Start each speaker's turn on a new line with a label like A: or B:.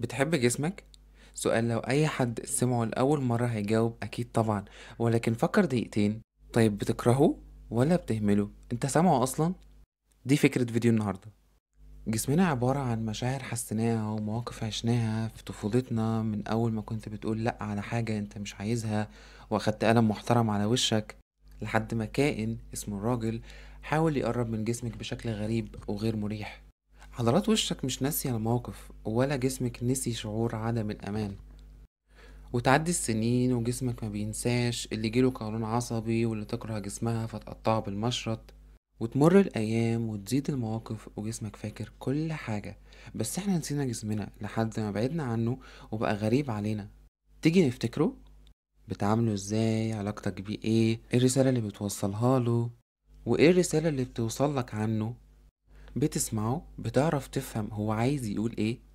A: بتحب جسمك؟ سؤال لو أي حد سمعه لأول مرة هيجاوب أكيد طبعا ولكن فكر دقيقتين طيب بتكرهه ولا بتهمله؟ أنت سامعه أصلا؟ دي فكرة فيديو النهاردة جسمنا عبارة عن مشاعر حسيناها ومواقف عشناها في طفولتنا من أول ما كنت بتقول لأ على حاجة أنت مش عايزها وأخدت قلم محترم على وشك لحد ما كائن اسمه الراجل حاول يقرب من جسمك بشكل غريب وغير مريح حضرات وشك مش ناسية الموقف ولا جسمك نسي شعور عدم الأمان وتعدي السنين وجسمك ما بينساش اللي جيله قولون عصبي واللي تكره جسمها فتقطعه بالمشرط وتمر الأيام وتزيد المواقف وجسمك فاكر كل حاجة بس احنا نسينا جسمنا لحد ما بعدنا عنه وبقى غريب علينا تيجي نفتكره بتعامله ازاي علاقتك بيه ايه ايه الرسالة اللي بتوصلها له وايه الرسالة اللي بتوصلك عنه بتسمعه بتعرف تفهم هو عايز يقول ايه